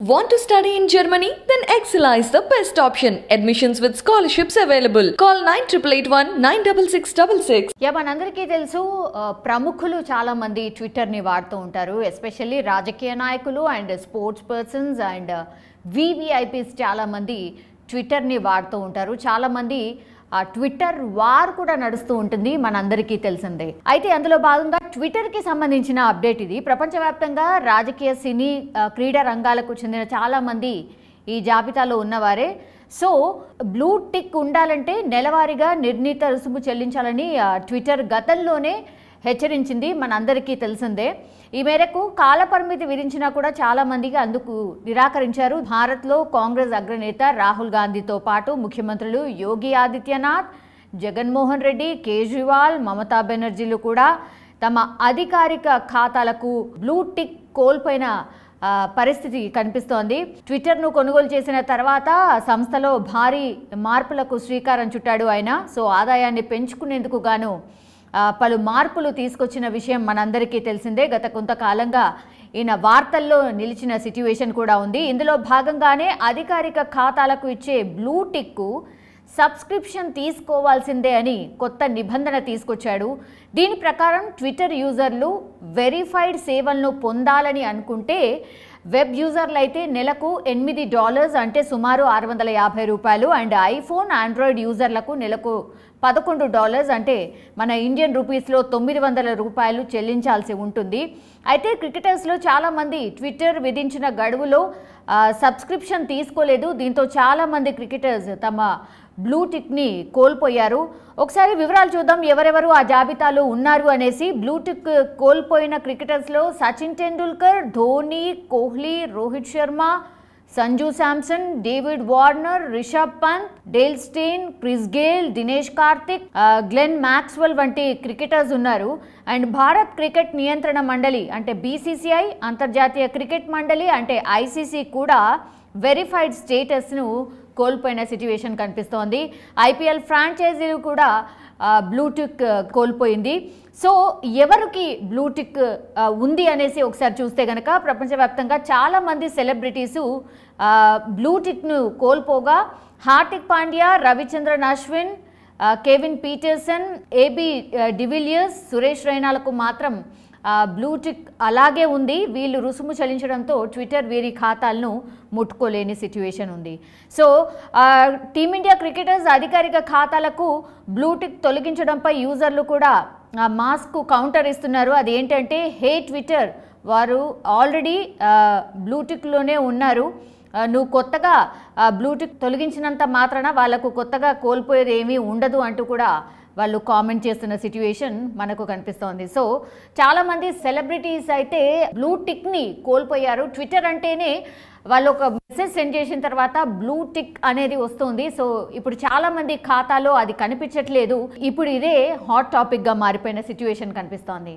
Want to study in Germany? Then Excella is the best option. Admissions with scholarships available. Call 9881-96666. Yeah మనందరికీ తెలుసు ప్రముఖులు చాలా మంది ట్విట్టర్ని వాడుతూ ఉంటారు ఎస్పెషల్లీ రాజకీయ నాయకులు and sports persons and VVIPs చాలా మంది ట్విట్టర్ని వాడుతూ ఉంటారు చాలామంది ఆ ట్విట్టర్ వార్ కూడా నడుస్తూ ఉంటుంది మనందరికీ తెలిసిందే అయితే అందులో భాగంగా ట్విట్టర్కి సంబంధించిన అప్డేట్ ఇది ప్రపంచవ్యాప్తంగా రాజకీయ సినీ క్రీడా రంగాలకు చెందిన చాలామంది ఈ జాబితాలో ఉన్నవారే సో బ్లూ టిక్ ఉండాలంటే నెలవారీగా నిర్ణీత రుసుము చెల్లించాలని ట్విట్టర్ గతంలోనే హెచ్చరించింది మనందరికీ తెలిసిందే ఈ మేరకు కాలపరిమితి విధించినా కూడా చాలామందికి అందుకు నిరాకరించారు భారత్లో కాంగ్రెస్ అగ్రనేత రాహుల్ గాంధీతో పాటు ముఖ్యమంత్రులు యోగి ఆదిత్యనాథ్ జగన్మోహన్ రెడ్డి కేజ్రీవాల్ మమతా బెనర్జీలు కూడా తమ అధికారిక ఖాతాలకు బ్లూ టిక్ కోల్పోయిన పరిస్థితి కనిపిస్తోంది ట్విట్టర్ను కొనుగోలు చేసిన తర్వాత సంస్థలో భారీ మార్పులకు శ్రీకారం చుట్టాడు ఆయన సో ఆదాయాన్ని పెంచుకునేందుకు గాను పలు మార్పులు తీసుకొచ్చిన విషయం మనందరికీ తెలిసిందే గత కొంతకాలంగా ఈయన వార్తల్లో నిలిచిన సిట్యువేషన్ కూడా ఉంది ఇందులో భాగంగానే అధికారిక ఖాతాలకు ఇచ్చే బ్లూ టిక్కు సబ్స్క్రిప్షన్ తీసుకోవాల్సిందే అని కొత్త నిబంధన తీసుకొచ్చాడు దీని ప్రకారం ట్విట్టర్ యూజర్లు వెరిఫైడ్ సేవలను పొందాలని అనుకుంటే వెబ్ యూజర్లు అయితే నెలకు ఎనిమిది డాలర్స్ అంటే సుమారు ఆరు వందల యాభై రూపాయలు అండ్ ఐఫోన్ ఆండ్రాయిడ్ యూజర్లకు నెలకు పదకొండు డాలర్స్ అంటే మన ఇండియన్ రూపీస్లో తొమ్మిది వందల రూపాయలు చెల్లించాల్సి ఉంటుంది అయితే క్రికెటర్స్లో చాలామంది ట్విట్టర్ విధించిన గడువులో సబ్స్క్రిప్షన్ తీసుకోలేదు దీంతో చాలామంది క్రికెటర్స్ తమ బ్లూ టిక్ని కోల్పోయారు ఒకసారి వివరాలు చూద్దాం ఎవరెవరు ఆ జాబితాలో ఉన్నారు అనేసి బ్లూ టిక్ కోల్పోయిన క్రికెటర్స్లో Sachin Tendulkar Dhoni Kohli Rohit Sharma Sanju Samson David Warner Rishabh Pant Dale Steyn Chris Gayle Dinesh Karthik Glenn Maxwell వంటి క్రికెటర్స్ ఉన్నారు అండ్ భారత్ క్రికెట్ నియంత్రణ మండలి అంటే బీసీసీఐ అంతర్జాతీయ క్రికెట్ మండలి అంటే ఐసీసీ కూడా వెరిఫైడ్ స్టేటస్ను కోల్పోయిన సిచ్యువేషన్ కనిపిస్తోంది ఐపీఎల్ ఫ్రాంచైజీలు కూడా బ్లూటిక్ కోల్పోయింది సో ఎవరికి బ్లూటిక్ ఉంది అనేసి ఒకసారి చూస్తే కనుక ప్రపంచవ్యాప్తంగా చాలామంది సెలబ్రిటీసు బ్లూటిక్ను కోల్పోగా Hardik Pandya Ravichandran Ashwin Kevin Pietersen AB de Villiers Suresh రైనాలకు మాత్రం బ్లూ టిక్ అలాగే ఉంది వీళ్ళు రుసుము చెల్లించడంతో ట్విట్టర్ వీరి ఖాతాలను ముట్టుకోలేని సిచ్యువేషన్ ఉంది సో టీమిండియా క్రికెటర్స్ అధికారిక ఖాతాలకు బ్లూటిక్ తొలగించడంపై యూజర్లు కూడా మాస్క్ కౌంటర్ ఇస్తున్నారు అదేంటంటే హే ట్విట్టర్ వారు ఆల్రెడీ బ్లూటిక్లోనే ఉన్నారు నువ్వు కొత్తగా బ్లూటిక్ తొలగించినంత మాత్రాన వాళ్లకు కొత్తగా కోల్పోయేది ఏమీ ఉండదు అంటూ కూడా వాళ్ళు కామెంట్ చేస్తున్న సిచ్యువేషన్ మనకు కనిపిస్తోంది సో చాలామంది సెలబ్రిటీస్ అయితే బ్లూ టిక్ని కోల్పోయారు ట్విట్టర్ అంటేనే వాళ్ళు ఒక మెసేజ్ సెండ్ చేసిన తర్వాత బ్లూ టిక్ అనేది వస్తుంది సో ఇప్పుడు చాలా మంది ఖాతాలో అది కనిపించట్లేదు ఇప్పుడు ఇదే హాట్ టాపిక్గా మారిపోయిన సిచ్యువేషన్ కనిపిస్తోంది